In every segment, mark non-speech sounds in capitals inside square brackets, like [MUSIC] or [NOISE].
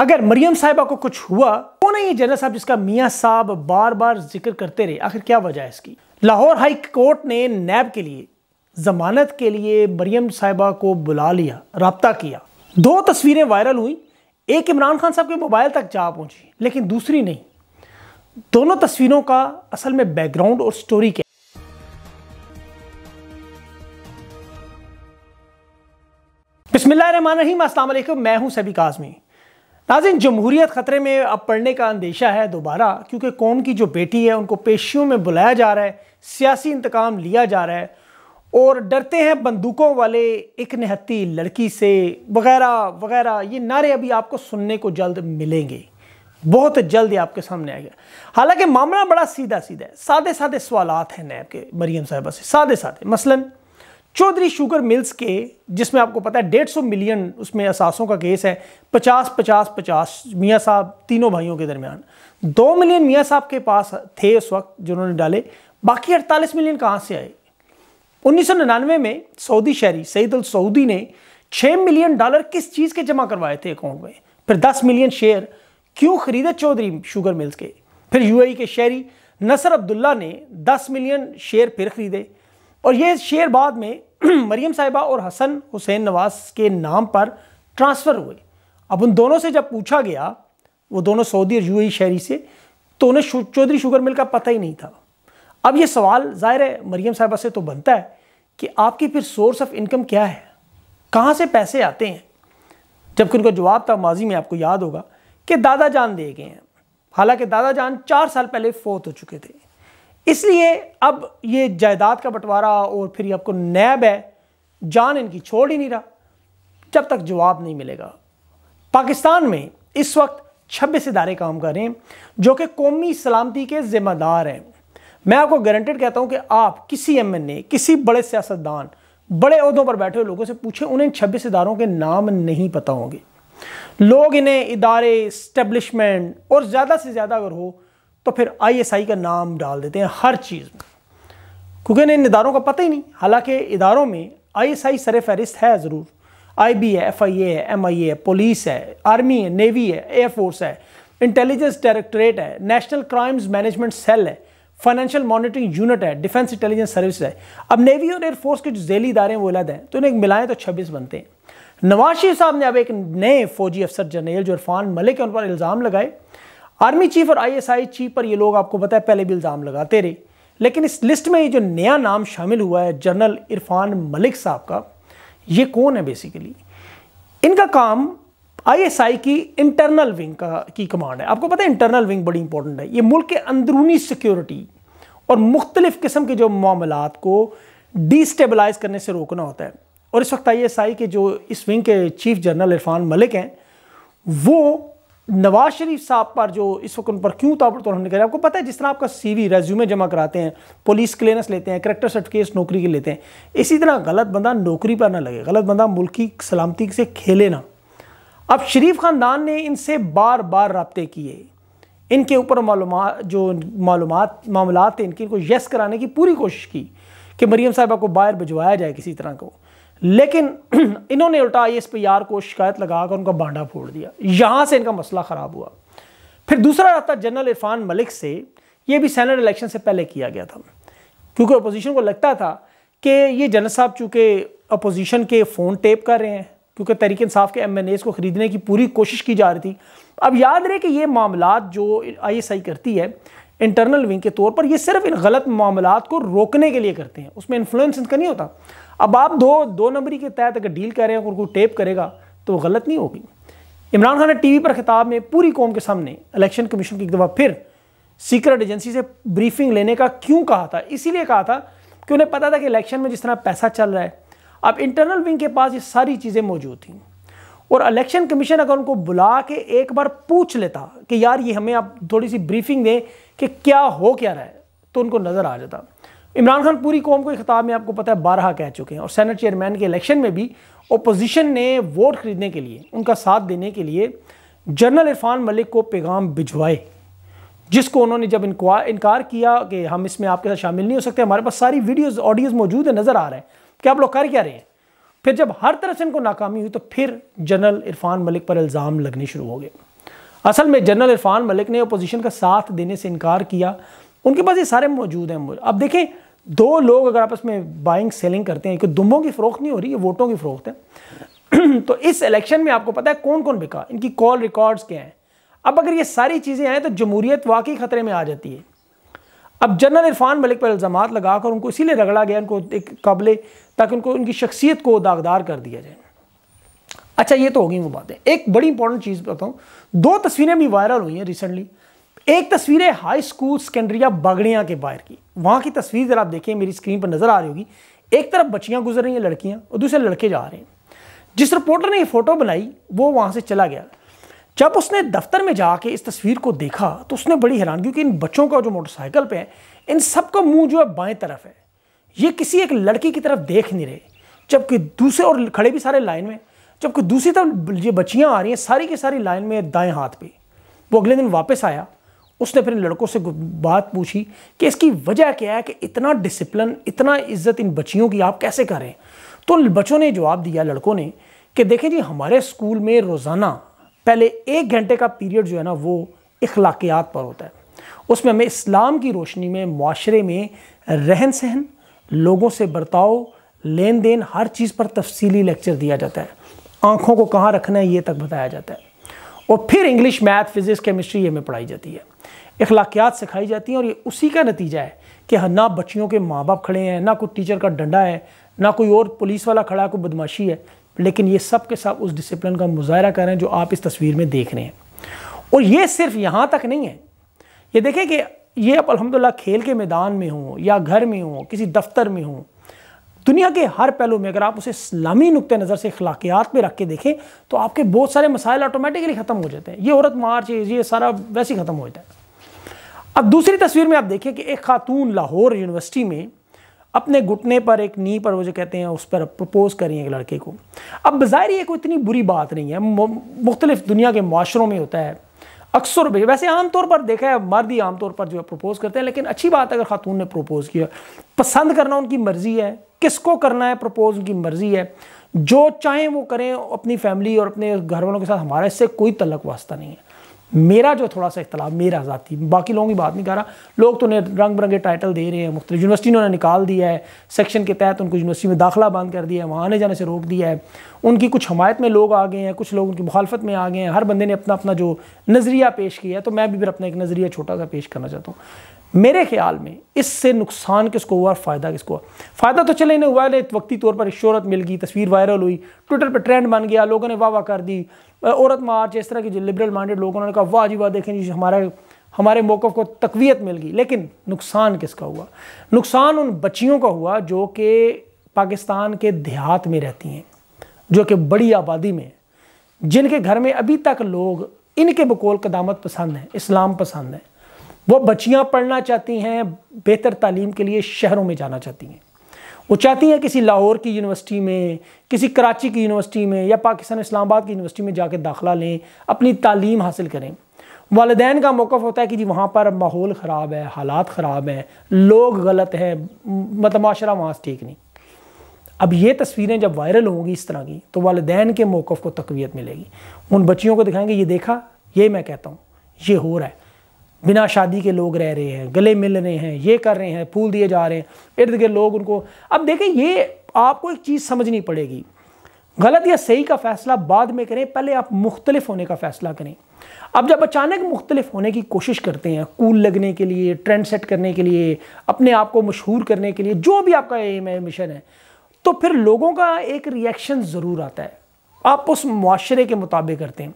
अगर मरियम साहिबा को कुछ हुआ तो नहीं ये जनरल साहब जिसका मियाँ साहब बार बार जिक्र करते रहे आखिर क्या वजह है इसकी लाहौर हाई कोर्ट ने नैब के लिए जमानत के लिए मरियम साहिबा को बुला लिया रबता किया दो तस्वीरें वायरल हुई एक इमरान खान साहब के मोबाइल तक जा पहुंची लेकिन दूसरी नहीं दोनों तस्वीरों का असल में बैकग्राउंड और स्टोरी क्या बिस्मिल्लाह रहमान रहीम अस्सलाम वालेकुम मैं हूं सभी काजमी नाजिन जमहूरियत ख़तरे में अब पड़ने का अंदेशा है दोबारा क्योंकि कौम की जो बेटी है उनको पेशियों में बुलाया जा रहा है सियासी इंतकाम लिया जा रहा है और डरते हैं बंदूकों वाले एक नहत्ती लड़की से वगैरह वगैरह ये नारे अभी आपको सुनने को जल्द मिलेंगे बहुत जल्द ही आपके सामने आ गया हालांकि मामला बड़ा सीधा सीधा है सादे सादे सवाल हैं नैब के मरीम साहबा से सादे सादे मसलन चौधरी शुगर मिल्स के जिसमें आपको पता है डेढ़ सौ मिलियन उसमें असासों का केस है पचास पचास पचास मियाँ साहब तीनों भाइयों के दरमियान दो मिलियन मियाँ साहब के पास थे उस वक्त जिन्होंने डाले बाकी अड़तालीस मिलियन कहाँ से आए उन्नीस सौ में सऊदी शहरी सईद अल सऊदी ने छः मिलियन डॉलर किस चीज़ के जमा करवाए थे अकाउंट में फिर दस मिलियन शेयर क्यों खरीदे चौधरी शुगर मिल्स के फिर यूएई के शहरी नसर अब्दुल्ला ने दस मिलियन शेयर फिर खरीदे और ये शेयर बाद में [CLEARS THROAT] मरीम साहिबा और हसन हुसैन नवाज के नाम पर ट्रांसफ़र हुए अब उन दोनों से जब पूछा गया वो दोनों सऊदी और यूएई शहरी से तो उन्हें चौधरी शुगर मिल का पता ही नहीं था अब ये सवाल ज़ाहिर है मरीम साहिबा से तो बनता है कि आपकी फिर सोर्स ऑफ इनकम क्या है कहाँ से पैसे आते हैं जबकि उनका जवाब था माजी में आपको याद होगा कि दादा जान दिए गए हैं हालांकि दादा जान चार साल पहले फोत हो चुके थे इसलिए अब ये जायदाद का बंटवारा और फिर ये आपको नैब है जान इनकी छोड़ ही नहीं रहा जब तक जवाब नहीं मिलेगा पाकिस्तान में इस वक्त छब्बीस इदारे काम कर रहे हैं जो कि कौमी सलामती के ज़िम्मेदार हैं मैं आपको गारंटेड कहता हूं कि आप किसी एम एन ए किसी बड़े सियासतदान बड़े अहदों पर बैठे हुए लोगों से पूछें उन्हें छब्बीस इदारों के नाम नहीं पता होंगे लोग इन्हें इदारे इस्टेब्लिशमेंट और ज़्यादा से ज़्यादा अगर हो तो फिर आईएसआई का नाम डाल देते हैं हर चीज़ में क्योंकि इन इदारों का पता ही नहीं हालांकि इदारों में आई एस आई सर फहरिस्त है ज़रूर आई बी है एफ आई ए है एम आई ए है पुलिस है आर्मी है नेवी है एयरफोर्स है इंटेलिजेंस डायरेक्टरेट है नेशनल क्राइम्स मैनेजमेंट सेल है फाइनेंशियल मॉनिटरिंग यूनिट है डिफेंस इंटेलिजेंस सर्विस है अब नेवी और एयरफोर्स के जो जेली इदारे हैं वो अलग हैं तो इन्हें मिलाएं तो छब्बीस बनते हैं नवाज शरीफ साहब ने अब एक नए फौजी अफसर जनरल जो इरफान मलिक है उन पर इल्ज़ाम लगाए आर्मी चीफ और आईएसआई चीफ पर ये लोग आपको पता है पहले भी इल्ज़ाम लगाते रहे लेकिन इस लिस्ट में ये जो नया नाम शामिल हुआ है जनरल इरफान मलिक साहब का ये कौन है बेसिकली इनका काम आईएसआई की इंटरनल विंग का की कमांड है आपको पता है इंटरनल विंग बड़ी इंपॉर्टेंट है ये मुल्क के अंदरूनी सिक्योरिटी और मुख्तलिफ किस्म के जो मामला को डिस्टेबलाइज करने से रोकना होता है और इस वक्त आईएसआई के जो इस विंग के चीफ जनरल इरफान मलिक हैं वो नवाज शरीफ साहब पर जो इस वक्त उन पर क्यों ताबड़तोड़ हमने करें आपको पता है जिस तरह आपका सीवी रेज्यूमे जमा कराते हैं पुलिस क्लियरेंस लेते हैं करेक्टर सर्टिफिकेट नौकरी के लेते हैं इसी तरह गलत बंदा नौकरी पर ना लगे गलत बंदा मुल्क की सलामती से खेले ना अब शरीफ ख़ानदान ने इनसे बार बार रबते किए इनके ऊपर मालूम जो मालूम मामला थे इनके इनको यस कराने की पूरी कोशिश की कि मरीम साहबा को बाहर भिजवाया जाए किसी तरह को लेकिन [CLEARS THROAT] इन्होंने उल्टा आई एस पी आर को शिकायत लगाकर उनका बांडा फोड़ दिया यहाँ से इनका मसला ख़राब हुआ फिर दूसरा रास्ता जनरल इरफान मलिक से ये भी सैनट इलेक्शन से पहले किया गया था क्योंकि अपोजिशन को लगता था कि ये जनरल साहब चूँकि अपोजिशन के फ़ोन टेप कर रहे हैं क्योंकि तरीक इंसाफ के एम एन एस को ख़रीदने की पूरी कोशिश की जा रही थी अब याद रहे कि ये मामला जो आई एस आई करती है इंटरनल विंग के तौर पर ये सिर्फ इन गलत मामला को रोकने के लिए करते हैं उसमें इन्फ्लुएंस इनका नहीं होता अब आप दो दो नंबरी के तहत अगर डील करें और कोई टेप करेगा तो वो गलत नहीं होगी इमरान खान ने टीवी पर खिताब में पूरी कौम के सामने इलेक्शन कमीशन की एक दफ़ा फिर सीक्रेट एजेंसी से ब्रीफिंग लेने का क्यों कहा था इसीलिए कहा था कि उन्हें पता था कि इलेक्शन में जिस तरह पैसा चल रहा है अब इंटरनल विंग के पास ये सारी चीज़ें मौजूद थी और इलेक्शन कमीशन अगर उनको बुला के एक बार पूछ लेता कि यार ये हमें आप थोड़ी सी ब्रीफिंग दें कि क्या हो क्या रहा है तो उनको नज़र आ जाता इमरान खान पूरी कौम को खिताब में आपको पता है बारह कह चुके हैं और सेनेट चेयरमैन के इलेक्शन में भी अपोजिशन ने वोट खरीदने के लिए उनका साथ देने के लिए जनरल इरफान मलिक को पैगाम भिजवाए जिसको उन्होंने जब इनकार किया कि हम इसमें आपके साथ शामिल नहीं हो सकते हमारे पास सारी वीडियोज़ ऑडियोज़ मौजूद है नज़र आ रहे हैं कि आप लोग कर क्या रहे हैं फिर जब हर तरह से इनको नाकामी हुई तो फिर जनरल इरफान मलिक पर इल्ज़ाम लगने शुरू हो गए असल में जनरल इरफान मलिक ने अपोजिशन का साथ देने से इनकार किया उनके पास ये सारे मौजूद हैं अब देखें दो लोग अगर आपस में बाइंग सेलिंग करते हैं कि तो दुम्बों की फ़रोख्त नहीं हो रही है वोटों की फ़रोख्त है [CLEARS THROAT] तो इस इलेक्शन में आपको पता है कौन कौन बिका इनकी कॉल रिकॉर्ड्स क्या हैं अब अगर ये सारी चीज़ें आएँ तो जमहूरियत वाकई ख़तरे में आ जाती है अब जनरल इरफान मलिक पर इल्ज़ाम लगाकर उनको इसीलिए रगड़ा गया उनको एक कबले ताकि उनको उनकी शख्सियत को दागदार कर दिया जाए अच्छा ये तो होगी वो बातें एक बड़ी इंपॉर्टेंट चीज़ बताऊँ दो तस्वीरें भी वायरल हुई हैं रिसेंटली एक तस्वीर है हाई स्कूल सेकेंडरिया बागड़िया के बाहर की वहाँ की तस्वीर जरा आप देखें मेरी स्क्रीन पर नज़र आ रही होगी एक तरफ बच्चियाँ गुजर रही हैं लड़कियाँ और दूसरे लड़के जा रहे हैं जिस रिपोर्टर ने ये फ़ोटो बनाई वो वहाँ से चला गया जब उसने दफ्तर में जाके इस तस्वीर को देखा तो उसने बड़ी हैरान क्योंकि इन बच्चों का जो मोटरसाइकिल पे है इन सबका मुंह जो है बाएं तरफ है ये किसी एक लड़की की तरफ देख नहीं रहे जबकि दूसरे और खड़े भी सारे लाइन में जबकि दूसरी तरफ ये बच्चियाँ आ रही हैं सारी की सारी लाइन में दाएँ हाथ पे वो अगले दिन वापस आया उसने अपने लड़कों से बात पूछी कि इसकी वजह क्या है कि इतना डिसिप्लिन इतना इज्जत इन बच्चियों की आप कैसे करें तो बच्चों ने जवाब दिया लड़कों ने कि देखें जी हमारे स्कूल में रोज़ाना पहले एक घंटे का पीरियड जो है ना वो अखलाकियात पर होता है उसमें हमें इस्लाम की रोशनी में माशरे में रहन सहन लोगों से बर्ताव लेन देन हर चीज़ पर तफसीली लेक्चर दिया जाता है आँखों को कहाँ रखना है ये तक बताया जाता है और फिर इंग्लिश मैथ फिज़िक्स केमिस्ट्री ये में पढ़ाई जाती है अखलाकियात सिखाई जाती हैं और ये उसी का नतीजा है कि हाँ, ना बच्चियों के माँ बाप खड़े हैं ना कोई टीचर का डंडा है ना कोई और पुलिस वाला खड़ा है कोई बदमाशी है लेकिन ये सब के साथ उस डिसिप्लिन का मुजाहरा कर रहे हैं जो आप इस तस्वीर में देख रहे हैं और ये सिर्फ यहाँ तक नहीं है ये देखें कि ये अब अलहमदिल्ला खेल के मैदान में हों या घर में हों किसी दफ्तर में हों दुनिया के हर पहलू में अगर आप उसे इस्लामी नुक़ नज़र से अखलाकियात पर रख के देखें तो आपके बहुत सारे मसाइल ऑटोमेटिकली ख़त्म हो जाते हैं ये औरत मार्च ये सारा वैसे ही ख़त्म हो जाता है अब दूसरी तस्वीर में आप देखें कि एक खातून लाहौर यूनिवर्सिटी में अपने घुटने पर एक नी पर वो जो कहते हैं उस पर प्रपोज करिए एक लड़के को अब बाहर ये कोई इतनी बुरी बात नहीं है मुख्तलिफ दुनिया के माशरों में होता है अक्सर भी वैसे आमतौर पर देखा है मर्द ही आमतौर पर जो है प्रपोज़ करते हैं लेकिन अच्छी बात अगर खातून ने प्रपोज़ किया पसंद करना उनकी मर्ज़ी है किसको करना है प्रपोज़ उनकी मर्ज़ी है जो चाहें वो करें अपनी फैमिली और अपने घर वालों के साथ हमारा इससे कोई तलक वास्ता नहीं है मेरा जो थोड़ा सा इख्तलाब मेरा ज़ाती बाकी लोगों की बात नहीं कर रहा लोग तो उन्हें रंग बिरंगे टाइटल दे रहे हैं मुख्तलिफ यूनिवर्सिटी ने उन्हें निकाल दिया है सेक्शन के तहत उनको यूनिवर्सिटी में दाखिला बंद कर दिया है वहाँ आने जाने से रोक दिया है उनकी कुछ हमायत में लोग आ गए हैं कुछ लोग उनकी मुखालफत में आ गए हैं हर बंदे ने अपना अपना जो नज़रिया पेश किया है तो मैं भी फिर अपना एक नज़रिया छोटा सा पेश करना चाहता हूँ मेरे ख्याल में इससे नुकसान किसको हुआ और फ़ायदा किसको हुआ फ़ायदा तो चले नहीं हुआ लेकिन वक्ती तौर पर शहरत मिल गई तस्वीर वायरल हुई ट्विटर पर ट्रेंड बन गया लोगों ने वाह वाह कर दी औरत मार्च इस तरह के जो लिबरल माइंडेड लोगों ने कहा वाह जी वाह देखें जी हमारे हमारे मौक़ को तकवीत मिल गई लेकिन नुकसान किसका हुआ नुकसान उन बच्चियों का हुआ जो कि पाकिस्तान के देहात में रहती हैं जो कि बड़ी आबादी में जिनके घर में अभी तक लोग इनके बकौल कदामत पसंद हैं इस्लाम पसंद हैं वो बच्चियाँ पढ़ना चाहती हैं बेहतर तालीम के लिए शहरों में जाना चाहती हैं वो चाहती हैं किसी लाहौर की यूनिवर्सिटी में किसी कराची की यूनिवर्सिटी में या पाकिस्तान इस्लामाबाद की यूनिवर्सिटी में जाकर दाखिला लें अपनी तालीम हासिल करें वालदेन का मौक़ होता है कि जी वहाँ पर माहौल ख़राब है हालात ख़राब हैं लोग गलत हैं मतलब माशरा वहाँ से ठीक नहीं अब ये तस्वीरें जब वायरल होंगी इस तरह की तो वालदेन के मौक़ को तकवीत मिलेगी उन बच्चियों को दिखाएंगे ये देखा ये मैं कहता हूँ ये हो रहा है बिना शादी के लोग रह रहे हैं गले मिल रहे हैं ये कर रहे हैं फूल दिए जा रहे हैं इर्द गिर्द लोग उनको अब देखें ये आपको एक चीज़ समझनी पड़ेगी गलत या सही का फ़ैसला बाद में करें पहले आप मुख्तलिफ होने का फ़ैसला करें अब जब अचानक मुख्तलिफ होने की कोशिश करते हैं कूल लगने के लिए ट्रेंड सेट करने के लिए अपने आप को मशहूर करने के लिए जो भी आपका एम है मिशन है तो फिर लोगों का एक रिएक्शन ज़रूर आता है आप उस माशरे के मुताबिक करते हैं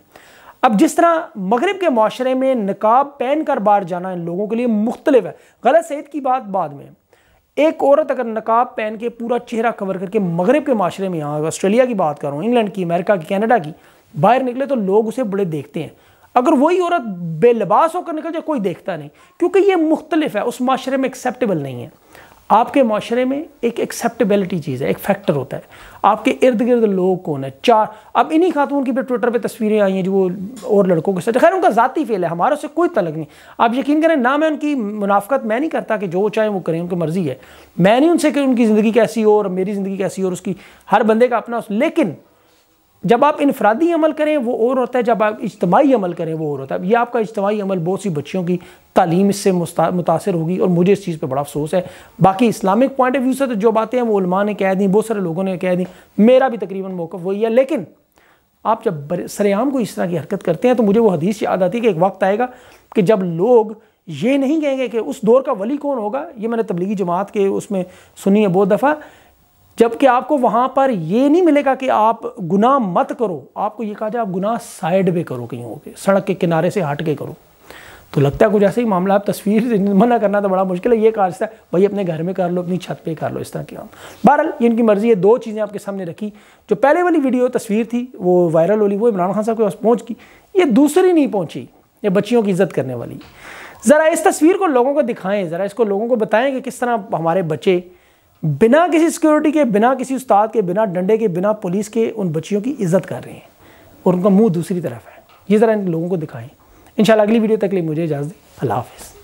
अब जिस तरह मगरब के माशरे में नकाब पहन कर बाहर जाना इन लोगों के लिए मुख्तलिफ है गलत सेहत की बात बाद में एक औरत अगर नकाब पहन के पूरा चेहरा कवर करके मगरब के माशरे में यहाँ ऑस्ट्रेलिया की बात करूँ इंग्लैंड की अमेरिका की कैनेडा की बाहर निकले तो लोग उसे बड़े देखते हैं अगर वही औरत बेलिबास होकर निकल जाए कोई देखता नहीं क्योंकि ये मुख्तलिफ है उस माशरे में एक्सेप्टेबल नहीं है आपके माशरे में एक एक्सेप्टेबिलिटी चीज़ है एक फैक्टर होता है आपके इर्द गिर्द लोग कौन है चार अब इन्हीं खातून की फिर ट्विटर पे तस्वीरें आई हैं जो वो और लड़कों के साथ खैर उनका ज़ाती फेल है हमारे से कोई तलक नहीं आप यकीन करें ना मैं उनकी मुनाफ्त मैं नहीं करता कि जो चाहे वो करें उनकी मर्ज़ी है मैं नहीं उनसे कि उनकी ज़िंदगी कैसी हो और मेरी ज़िंदगी कैसी हो और उसकी हर बंदे का अपना लेकिन जब आप इनफरादी अमल करें वो और होता है जब आप इज्तमाही अमल करें वो और होता है ये आपका इज्तमाही अमल बहुत सी बच्चियों की तालीम इससे मुतासर होगी और मुझे इस चीज़ पर बड़ा अफसोस है बाकी इस्लामिक पॉइंट ऑफ व्यू से तो जो बातें हैं वो उलमा ने कह दी बहुत सारे लोगों ने कह दी मेरा भी तकरीबन मौक़ वही है लेकिन आप जब सरेआम को इस तरह की हरकत करते हैं तो मुझे वो हदीस याद आती है कि एक वक्त आएगा कि जब लोग ये नहीं कहेंगे कि उस दौर का वली कौन होगा ये मैंने तबलीगी जमात के उसमें सुनी है बहुत दफ़ा जबकि आपको वहां पर यह नहीं मिलेगा कि आप गुनाह मत करो आपको ये कहा जाए आप गुनाह साइड पे करो कहीं होके सड़क के किनारे से हट के करो तो लगता है कुछ ऐसे ही मामला आप तस्वीर मना करना तो बड़ा मुश्किल है ये कहा जाता है भाई अपने घर में कर लो अपनी छत पे कर लो इस तरह के काम बहरहाल ये इनकी मर्ज़ी है दो चीज़ें आपके सामने रखी जो पहले वाली वीडियो तस्वीर थी वो वायरल होली वो इमरान खान साहब के पास पहुँच गई ये दूसरी नहीं पहुँची ये बच्चियों की इज्जत करने वाली ज़रा इस तस्वीर को लोगों को दिखाएं ज़रा इसको लोगों को बताएं कि किस तरह हमारे बच्चे बिना किसी सिक्योरिटी के बिना किसी उस्ताद के बिना डंडे के बिना पुलिस के उन बच्चियों की इज्जत कर रहे हैं और उनका मुंह दूसरी तरफ है ये ज़रा इन लोगों को दिखाएं इंशाल्लाह अगली वीडियो तक लिए मुझे इजाज़त दें अल्लाह हाफिज़